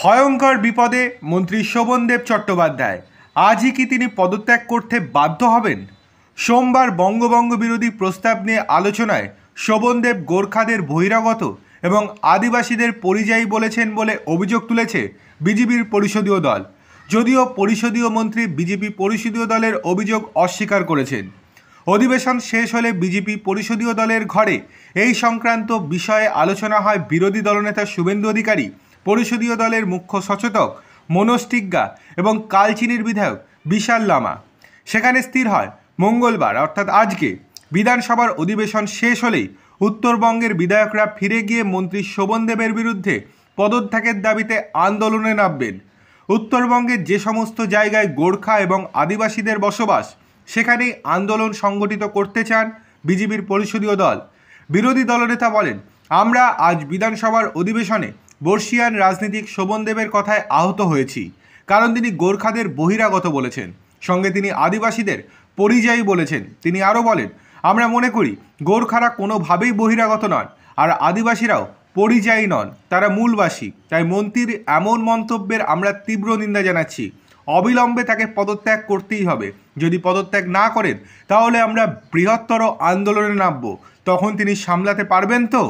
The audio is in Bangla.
ভয়ঙ্কর বিপদে মন্ত্রী শোভনদেব চট্টোপাধ্যায় আজই কি তিনি পদত্যাগ করতে বাধ্য হবেন সোমবার বঙ্গবঙ্গ বিরোধী প্রস্তাব নিয়ে আলোচনায় শোভনদেব গোর্খাদের বহিরাগত এবং আদিবাসীদের পরিযায়ী বলেছেন বলে অভিযোগ তুলেছে বিজেপির পরিষদীয় দল যদিও পরিষদীয় মন্ত্রী বিজেপি পরিষদীয় দলের অভিযোগ অস্বীকার করেছেন অধিবেশন শেষ হলে বিজেপি পরিষদীয় দলের ঘরে এই সংক্রান্ত বিষয়ে আলোচনা হয় বিরোধী দলনেতা শুভেন্দু অধিকারী পরিষদীয় দলের মুখ্য সচেতক মনোজ টিগ্গা এবং কালচিনির বিধায়ক বিশাল লামা সেখানে স্থির হয় মঙ্গলবার অর্থাৎ আজকে বিধানসভার অধিবেশন শেষ হলেই উত্তরবঙ্গের বিধায়করা ফিরে গিয়ে মন্ত্রী শোভনদেবের বিরুদ্ধে পদত্যাগের দাবিতে আন্দোলনে নামবেন উত্তরবঙ্গের যে সমস্ত জায়গায় গোর্খা এবং আদিবাসীদের বসবাস সেখানেই আন্দোলন সংগঠিত করতে চান বিজেপির পরিষদীয় দল বিরোধী দলনেতা বলেন আমরা আজ বিধানসভার অধিবেশনে বর্ষিয়ান রাজনীতিক শোভনদেবের কথায় আহত হয়েছি কারণ তিনি গোর্খাদের বহিরাগত বলেছেন সঙ্গে তিনি আদিবাসীদের পরিযায়ী বলেছেন তিনি আরও বলেন আমরা মনে করি গোর্খারা কোনোভাবেই বহিরাগত নন আর আদিবাসীরাও পরিযায়ী নন তারা মূলবাসী তাই মন্ত্রীর এমন মন্তব্যের আমরা তীব্র নিন্দা জানাচ্ছি অবিলম্বে তাকে পদত্যাগ করতেই হবে যদি পদত্যাগ না করেন তাহলে আমরা বৃহত্তর আন্দোলনে নামব তখন তিনি সামলাতে পারবেন তো